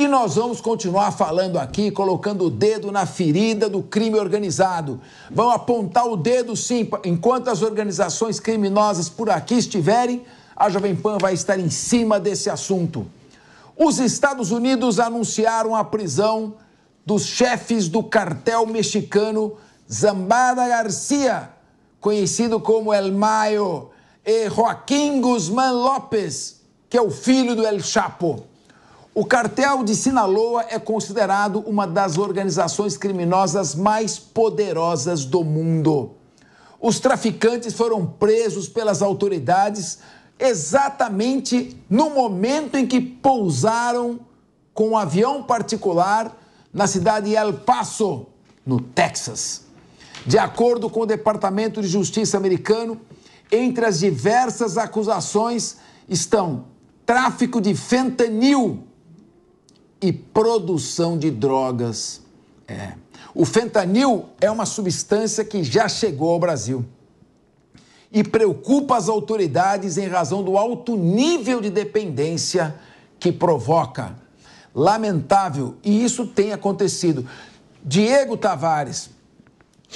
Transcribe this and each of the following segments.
E nós vamos continuar falando aqui, colocando o dedo na ferida do crime organizado. Vão apontar o dedo, sim, enquanto as organizações criminosas por aqui estiverem, a Jovem Pan vai estar em cima desse assunto. Os Estados Unidos anunciaram a prisão dos chefes do cartel mexicano Zambada Garcia, conhecido como El Mayo, e Joaquim Guzmán López, que é o filho do El Chapo. O cartel de Sinaloa é considerado uma das organizações criminosas mais poderosas do mundo. Os traficantes foram presos pelas autoridades exatamente no momento em que pousaram com um avião particular na cidade de El Paso, no Texas. De acordo com o Departamento de Justiça americano, entre as diversas acusações estão tráfico de fentanil e produção de drogas. É. O fentanil é uma substância que já chegou ao Brasil e preocupa as autoridades em razão do alto nível de dependência que provoca. Lamentável, e isso tem acontecido. Diego Tavares,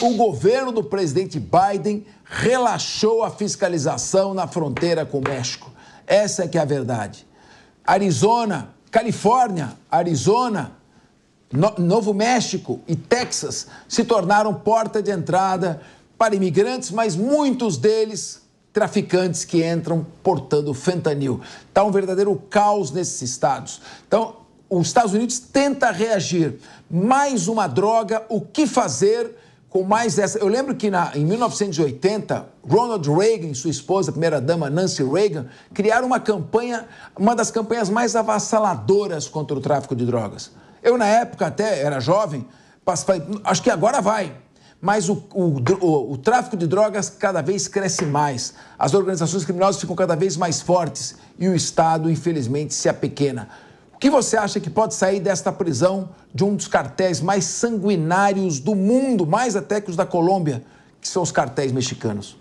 o governo do presidente Biden relaxou a fiscalização na fronteira com o México. Essa é que é a verdade. Arizona Califórnia, Arizona, no Novo México e Texas se tornaram porta de entrada para imigrantes, mas muitos deles traficantes que entram portando fentanil. Está um verdadeiro caos nesses estados. Então, os Estados Unidos tenta reagir. Mais uma droga, o que fazer? com mais essa. Eu lembro que na, em 1980, Ronald Reagan e sua esposa, primeira-dama Nancy Reagan, criaram uma campanha, uma das campanhas mais avassaladoras contra o tráfico de drogas. Eu, na época, até era jovem, acho que agora vai. Mas o, o, o, o tráfico de drogas cada vez cresce mais. As organizações criminosas ficam cada vez mais fortes e o Estado, infelizmente, se apequena que você acha que pode sair desta prisão de um dos cartéis mais sanguinários do mundo, mais até que os da Colômbia, que são os cartéis mexicanos?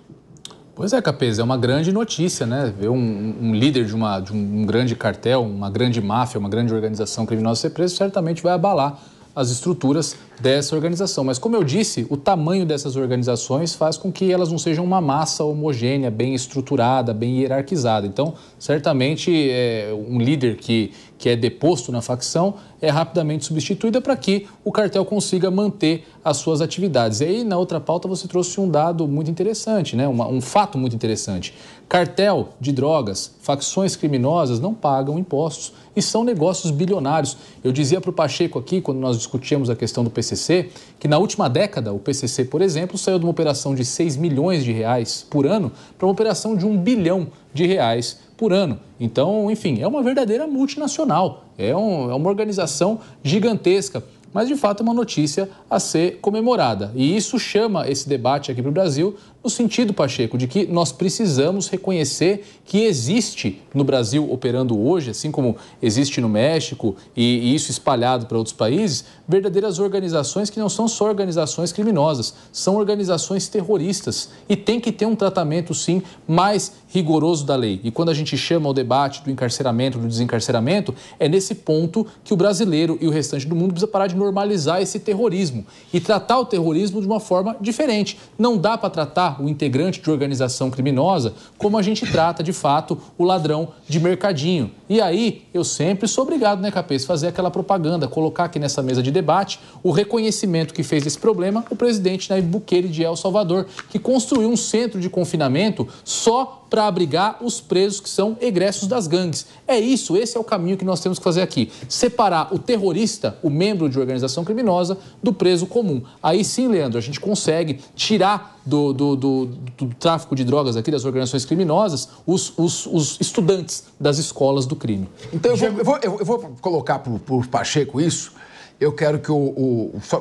Pois é, Capês, é uma grande notícia, né? Ver um, um líder de, uma, de um, um grande cartel, uma grande máfia, uma grande organização criminosa ser preso certamente vai abalar as estruturas dessa organização. Mas, como eu disse, o tamanho dessas organizações faz com que elas não sejam uma massa homogênea, bem estruturada, bem hierarquizada. Então, certamente, é, um líder que, que é deposto na facção é rapidamente substituída para que o cartel consiga manter as suas atividades. E aí, na outra pauta, você trouxe um dado muito interessante, né? Uma, um fato muito interessante. Cartel de drogas, facções criminosas não pagam impostos e são negócios bilionários. Eu dizia para o Pacheco aqui, quando nós discutíamos a questão do PCC, PCC, que na última década o PCC, por exemplo, saiu de uma operação de 6 milhões de reais por ano para uma operação de 1 bilhão de reais por ano. Então, enfim, é uma verdadeira multinacional, é, um, é uma organização gigantesca mas de fato é uma notícia a ser comemorada. E isso chama esse debate aqui para o Brasil no sentido, Pacheco, de que nós precisamos reconhecer que existe no Brasil operando hoje, assim como existe no México e, e isso espalhado para outros países, verdadeiras organizações que não são só organizações criminosas, são organizações terroristas e tem que ter um tratamento, sim, mais rigoroso da lei. E quando a gente chama o debate do encarceramento, do desencarceramento, é nesse ponto que o brasileiro e o restante do mundo precisa parar de normalizar esse terrorismo e tratar o terrorismo de uma forma diferente. Não dá para tratar o integrante de organização criminosa como a gente trata, de fato, o ladrão de mercadinho. E aí, eu sempre sou obrigado, né, Capês, fazer aquela propaganda, colocar aqui nessa mesa de debate o reconhecimento que fez desse problema o presidente Nayib né, Bukele de El Salvador, que construiu um centro de confinamento só para abrigar os presos que são egressos das gangues. É isso, esse é o caminho que nós temos que fazer aqui. Separar o terrorista, o membro de organização criminosa, do preso comum. Aí sim, Leandro, a gente consegue tirar do, do, do, do tráfico de drogas aqui, das organizações criminosas, os, os, os estudantes das escolas do crime. Então eu vou, eu vou, eu vou colocar para o Pacheco isso eu quero que o, o, o,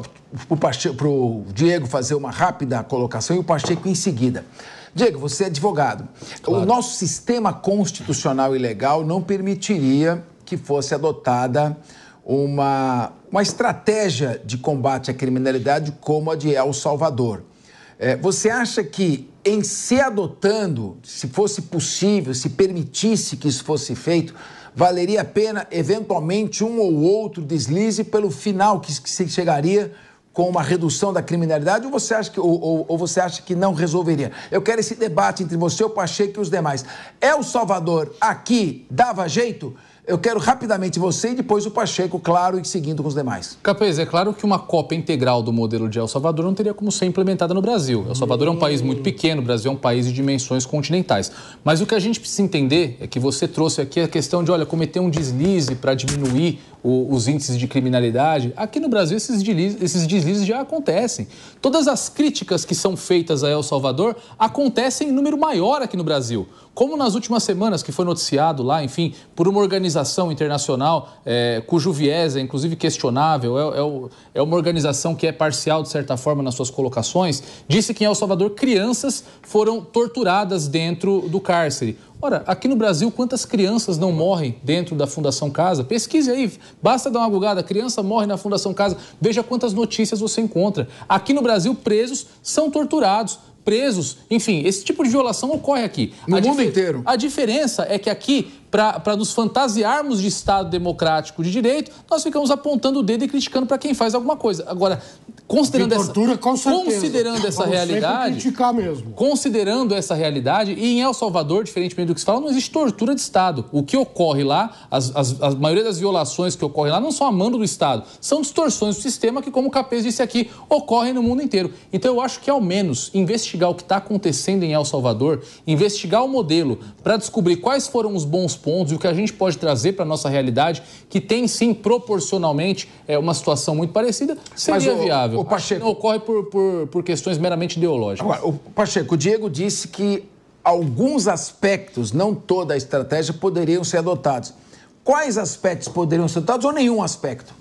o Pacheco, pro Diego fazer uma rápida colocação e o Pacheco em seguida. Diego, você é advogado. Claro. O nosso sistema constitucional e legal não permitiria que fosse adotada uma, uma estratégia de combate à criminalidade como a de El Salvador. É, você acha que, em se adotando, se fosse possível, se permitisse que isso fosse feito, valeria a pena, eventualmente, um ou outro deslize pelo final que, que se chegaria com uma redução da criminalidade ou você acha que, ou, ou, ou, você acha que não resolveria? Eu quero esse debate entre você, o Pacheco e os demais. El é Salvador aqui dava jeito? Eu quero rapidamente você e depois o Pacheco, claro, e seguindo com os demais. Capês, é claro que uma cópia integral do modelo de El Salvador não teria como ser implementada no Brasil. El Salvador hum. é um país muito pequeno, o Brasil é um país de dimensões continentais. Mas o que a gente precisa entender é que você trouxe aqui a questão de, olha, cometer um deslize para diminuir o, os índices de criminalidade. Aqui no Brasil, esses esses deslizes já acontecem. Todas as críticas que são feitas a El Salvador acontecem em número maior aqui no Brasil. Como nas últimas semanas que foi noticiado lá, enfim, por uma organização organização internacional, é, cujo viés é inclusive questionável, é, é, o, é, uma organização que é parcial, de certa forma, nas suas colocações, disse que em El Salvador crianças foram torturadas dentro do cárcere. Ora, aqui no Brasil, quantas crianças não morrem dentro da Fundação Casa? Pesquise aí, basta dar uma gugada, criança morre na Fundação Casa, veja quantas notícias você encontra. Aqui no Brasil, presos são torturados, presos, enfim, esse tipo de violação ocorre aqui. No a mundo inteiro. A diferença é que aqui para nos fantasiarmos de Estado democrático de direito, nós ficamos apontando o dedo e criticando para quem faz alguma coisa. Agora, Considerando essa, tortura, com certeza. considerando essa realidade, criticar mesmo. considerando essa realidade, e em El Salvador, diferentemente do que se fala, não existe tortura de Estado. O que ocorre lá, as, as, a maioria das violações que ocorrem lá não são a mando do Estado, são distorções do sistema que, como o Capês disse aqui, ocorrem no mundo inteiro. Então eu acho que, ao menos, investigar o que está acontecendo em El Salvador, investigar o modelo para descobrir quais foram os bons pontos e o que a gente pode trazer para a nossa realidade, que tem sim proporcionalmente é, uma situação muito parecida, seria Mas, viável o Pacheco... não ocorre por, por, por questões meramente ideológicas. Agora, o Pacheco, o Diego disse que alguns aspectos, não toda a estratégia, poderiam ser adotados. Quais aspectos poderiam ser adotados ou nenhum aspecto?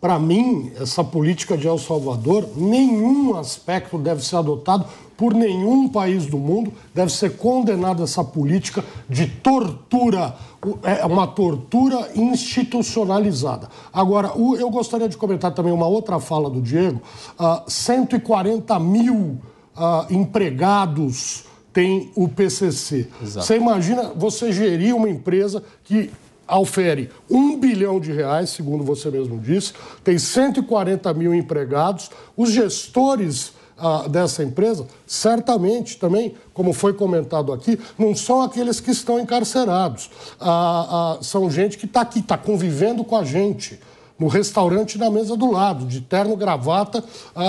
para mim, essa política de El Salvador, nenhum aspecto deve ser adotado por nenhum país do mundo, deve ser condenada essa política de tortura, é uma tortura institucionalizada. Agora, eu gostaria de comentar também uma outra fala do Diego: 140 ah, mil ah, empregados tem o PCC. Exato. Você imagina você gerir uma empresa que Alfere um bilhão de reais, segundo você mesmo disse, tem 140 mil empregados, os gestores ah, dessa empresa, certamente também, como foi comentado aqui, não são aqueles que estão encarcerados. Ah, ah, são gente que está aqui, está convivendo com a gente no restaurante na mesa do lado, de terno, gravata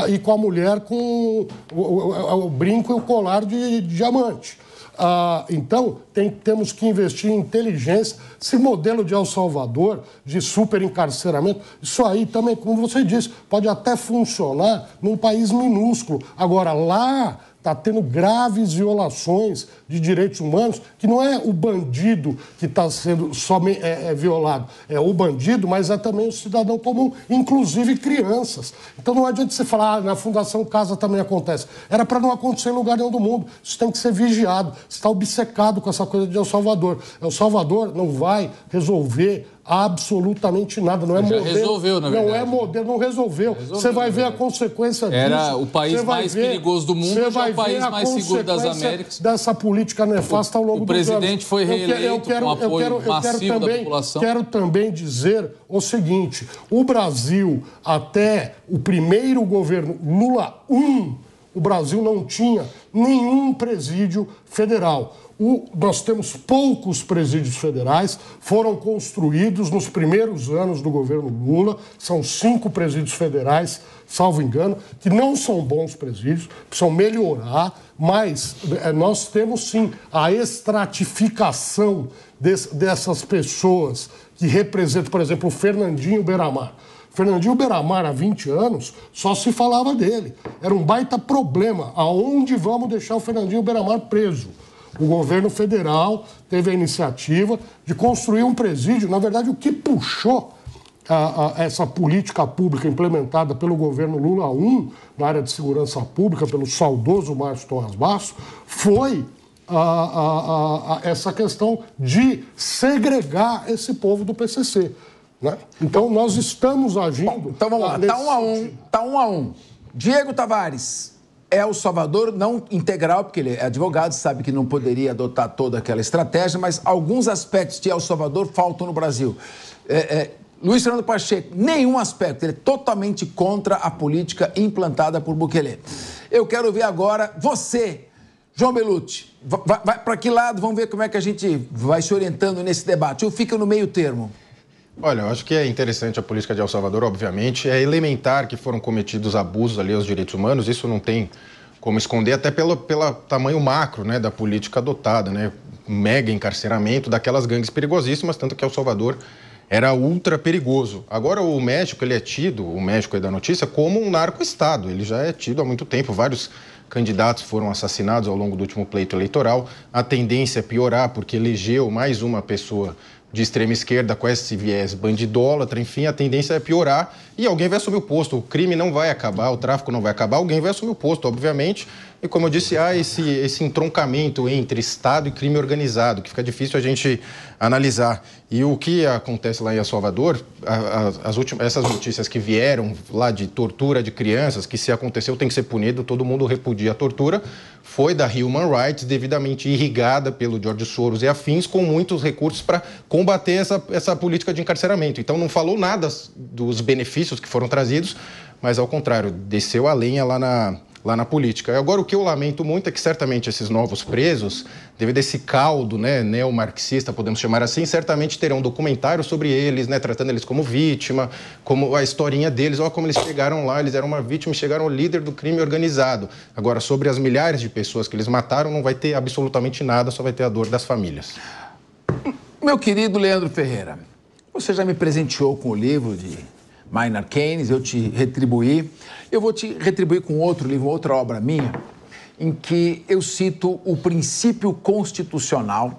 e com a mulher com o, o, o, o brinco e o colar de, de diamante. Ah, então, tem, temos que investir em inteligência. Esse modelo de El Salvador, de superencarceramento, isso aí também, como você disse, pode até funcionar num país minúsculo. Agora, lá está tendo graves violações de direitos humanos, que não é o bandido que está sendo somente, é, é, violado, é o bandido, mas é também o cidadão comum, inclusive crianças. Então não adianta você falar, ah, na Fundação Casa também acontece. Era para não acontecer em lugar nenhum do mundo. Isso tem que ser vigiado. Você está obcecado com essa coisa de El Salvador. El Salvador não vai resolver absolutamente nada. Não é Já resolveu, na verdade. Não é modelo, não resolveu. você vai ver a consequência disso. Era o país mais ver, perigoso do mundo, já é o país mais seguro das Américas. Dessa política nefasta ao longo do O presidente foi reeleito eu quero, eu quero, com apoio eu quero, massivo quero também, da população. Quero também dizer o seguinte, o Brasil, até o primeiro governo Lula 1 o Brasil não tinha nenhum presídio federal. O, nós temos poucos presídios federais, foram construídos nos primeiros anos do governo Lula, são cinco presídios federais, salvo engano, que não são bons presídios, precisam melhorar, mas é, nós temos sim a estratificação des, dessas pessoas que representam, por exemplo, o Fernandinho Beramar. Fernandinho Beiramar, há 20 anos, só se falava dele. Era um baita problema. Aonde vamos deixar o Fernandinho Beiramar preso? O governo federal teve a iniciativa de construir um presídio. Na verdade, o que puxou a, a, essa política pública implementada pelo governo Lula I, na área de segurança pública, pelo saudoso Márcio Torres Basso, foi a, essa questão de segregar esse povo do PCC. Né? Então, nós estamos agindo. Bom, então vamos lá, está um a um, tá um a um. Diego Tavares é o Salvador, não integral, porque ele é advogado, sabe que não poderia adotar toda aquela estratégia, mas alguns aspectos de El Salvador faltam no Brasil. É, é, Luiz Fernando Pacheco, nenhum aspecto, ele é totalmente contra a política implantada por Bukele. Eu quero ver agora você, João Belucci, vai, vai para que lado? Vamos ver como é que a gente vai se orientando nesse debate. Eu fico no meio termo. Olha, eu acho que é interessante a política de El Salvador, obviamente. É elementar que foram cometidos abusos ali aos direitos humanos, isso não tem como esconder, até pelo pela tamanho macro né, da política adotada, né? Mega encarceramento daquelas gangues perigosíssimas, tanto que El Salvador era ultra perigoso. Agora o México, ele é tido, o México aí da notícia, como um narco-estado. Ele já é tido há muito tempo, vários candidatos foram assassinados ao longo do último pleito eleitoral. A tendência é piorar porque elegeu mais uma pessoa de extrema esquerda com esse viés bandidólatra, enfim, a tendência é piorar e alguém vai assumir o posto. O crime não vai acabar, o tráfico não vai acabar, alguém vai assumir o posto, obviamente. E como eu disse, há esse, esse entroncamento entre Estado e crime organizado, que fica difícil a gente analisar. E o que acontece lá em El Salvador, as últimas, essas notícias que vieram lá de tortura de crianças, que se aconteceu tem que ser punido, todo mundo repudia a tortura, foi da Human Rights, devidamente irrigada pelo George Soros e afins, com muitos recursos para combater essa, essa política de encarceramento. Então não falou nada dos benefícios que foram trazidos, mas ao contrário, desceu a lenha lá na, lá na política. Agora, o que eu lamento muito é que certamente esses novos presos, devido a esse caldo né, neomarxista, podemos chamar assim, certamente terão documentário sobre eles, né, tratando eles como vítima, como a historinha deles, olha como eles chegaram lá, eles eram uma vítima e chegaram líder do crime organizado. Agora, sobre as milhares de pessoas que eles mataram, não vai ter absolutamente nada, só vai ter a dor das famílias. Meu querido Leandro Ferreira, você já me presenteou com o livro de Minor Keynes, eu te retribuí. Eu vou te retribuir com outro livro, outra obra minha, em que eu cito o princípio constitucional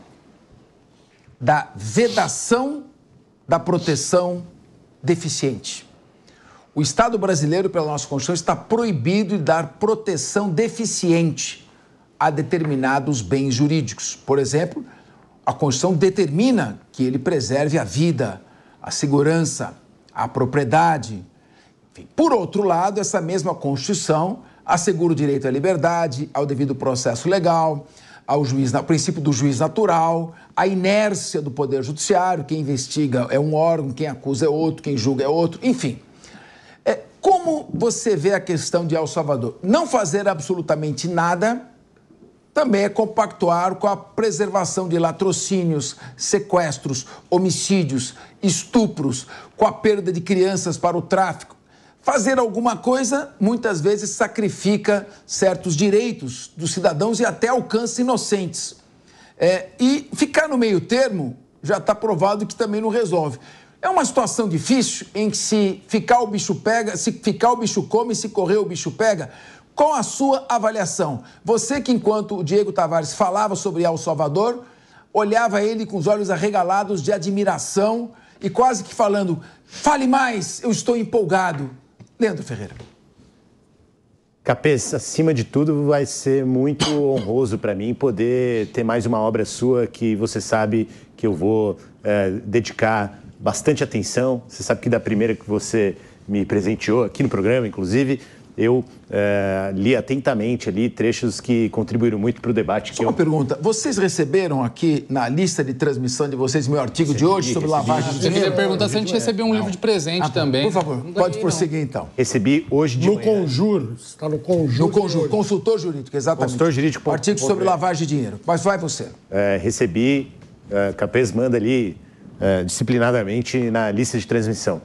da vedação da proteção deficiente. O Estado brasileiro, pela nossa Constituição, está proibido de dar proteção deficiente a determinados bens jurídicos. Por exemplo, a Constituição determina que ele preserve a vida, a segurança, à propriedade. Enfim, por outro lado, essa mesma Constituição assegura o direito à liberdade, ao devido processo legal, ao, juiz, ao princípio do juiz natural, à inércia do Poder Judiciário, quem investiga é um órgão, quem acusa é outro, quem julga é outro, enfim. É, como você vê a questão de El Salvador? Não fazer absolutamente nada também é compactuar com a preservação de latrocínios, sequestros, homicídios, estupros, com a perda de crianças para o tráfico. Fazer alguma coisa muitas vezes sacrifica certos direitos dos cidadãos e até alcança inocentes. É, e ficar no meio termo já está provado que também não resolve. É uma situação difícil em que se ficar o bicho pega, se ficar o bicho come, se correr o bicho pega. Qual a sua avaliação? Você que, enquanto o Diego Tavares falava sobre El Salvador, olhava ele com os olhos arregalados de admiração e quase que falando: fale mais, eu estou empolgado. Leandro Ferreira. Capês, acima de tudo, vai ser muito honroso para mim poder ter mais uma obra sua que você sabe que eu vou é, dedicar bastante atenção. Você sabe que da primeira que você me presenteou aqui no programa, inclusive, eu é, li atentamente ali trechos que contribuíram muito para o debate. Só uma eu... pergunta: vocês receberam aqui na lista de transmissão de vocês meu artigo recebi, de hoje sobre recebi. lavagem de dinheiro? Eu queria perguntar se a gente recebeu um não. livro de presente ah, tá. também. Por favor, tá pode não. prosseguir então. Recebi hoje de no manhã. está no Conjuro. No Conjuro, consultor jurídico, exatamente. Consultor jurídico. Artigo sobre lavagem de dinheiro. Mas vai você. É, recebi, é, Capês manda ali é, disciplinadamente na lista de transmissão.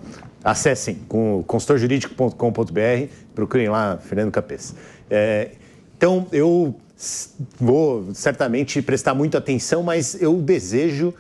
Acessem com consultorjurídico.com.br, procurem lá Fernando Capês. É, então, eu vou certamente prestar muita atenção, mas eu desejo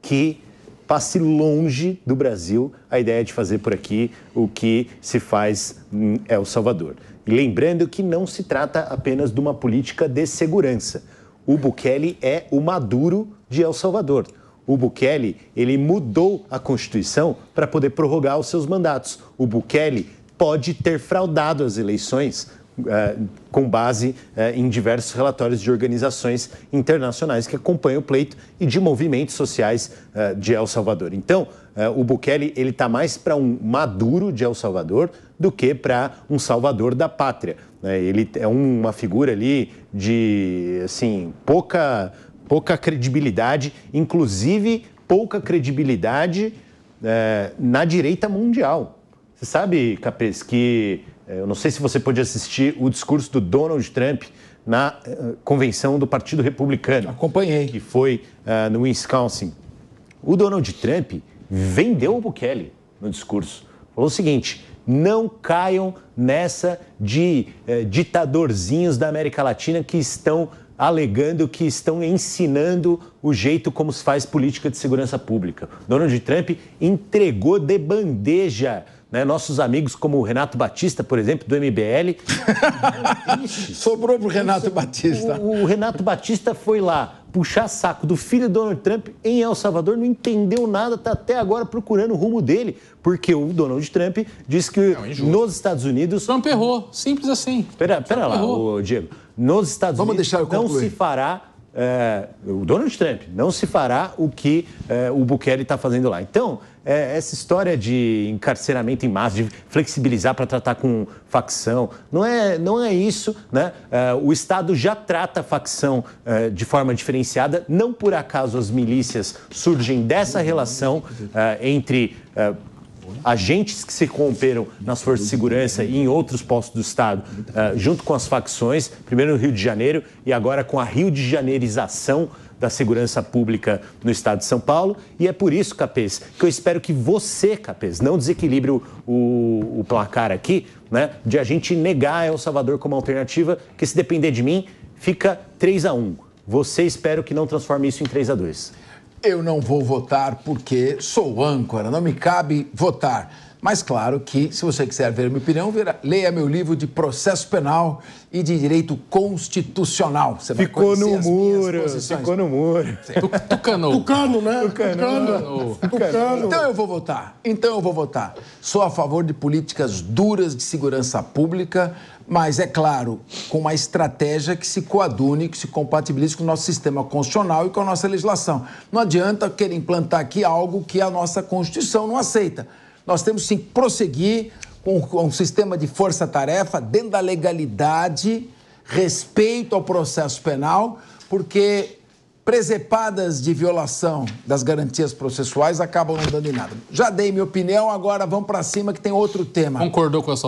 que passe longe do Brasil a ideia de fazer por aqui o que se faz em hum, El é Salvador. lembrando que não se trata apenas de uma política de segurança. O Bukele é o Maduro de El Salvador. O Bukele, ele mudou a Constituição para poder prorrogar os seus mandatos. O Bukele pode ter fraudado as eleições uh, com base uh, em diversos relatórios de organizações internacionais que acompanham o pleito e de movimentos sociais uh, de El Salvador. Então, o Bukele ele está mais para um Maduro de El Salvador do que para um salvador da pátria. Né? Ele é uma figura ali de assim pouca pouca credibilidade, inclusive pouca credibilidade é, na direita mundial. Você sabe, Capes, que é, eu não sei se você pôde assistir o discurso do Donald Trump na uh, convenção do Partido Republicano. Acompanhei. Que foi uh, no Wisconsin. O Donald Trump vendeu o Bukele no discurso. Falou o seguinte: não caiam nessa de uh, ditadorzinhos da América Latina que estão alegando que estão ensinando o jeito como se faz política de segurança pública. Donald Trump entregou de bandeja né? Nossos amigos como o Renato Batista, por exemplo, do MBL. Sobrou para é o Renato Batista. O, Renato Batista foi lá puxar saco do filho do Donald Trump em El Salvador, não entendeu nada, está até agora procurando o rumo dele, porque o Donald Trump disse que é nos Estados Unidos... Trump errou, simples assim. Pera, pera Trump lá, Diego nos Estados Vamos Unidos deixar não se fará. É, o Donald Trump não se fará o que é, o Bukele está fazendo lá. Então, é, essa história de encarceramento em massa, de flexibilizar para tratar com facção, não é, não é isso. Né? É, o Estado já trata a facção é, de forma diferenciada, não por acaso as milícias surgem dessa relação é, entre agentes que se corromperam nas forças de segurança e em outros postos do Estado, eh, junto com as facções, primeiro no Rio de Janeiro e agora com a Rio de Janeirização da segurança pública no estado de São Paulo. E é por isso, Capês, que eu espero que você, Capês, não desequilibre o, o, o placar aqui, né? De a gente negar El Salvador como alternativa, que se depender de mim, fica 3 a 1 Você espero que não transforme isso em 3 a 2 eu não vou votar porque sou âncora, não me cabe votar. Mas claro que, se você quiser ver minha opinião, vira, leia meu livro de processo penal e de direito constitucional. Você ficou no muro, ficou no muro. Tucano. Tucano, né? Tucano. Tucano. Então eu vou votar. Então eu vou votar. Sou a favor de políticas duras de segurança pública, mas é claro, com uma estratégia que se coadune, que se compatibilize com o nosso sistema constitucional e com a nossa legislação. Não adianta querer implantar aqui algo que a nossa Constituição não aceita nós temos que prosseguir com um sistema de força-tarefa dentro da legalidade, respeito ao processo penal, porque presepadas de violação das garantias processuais acabam não dando em nada. Já dei minha opinião, agora vamos para cima que tem outro tema. Concordou com a sua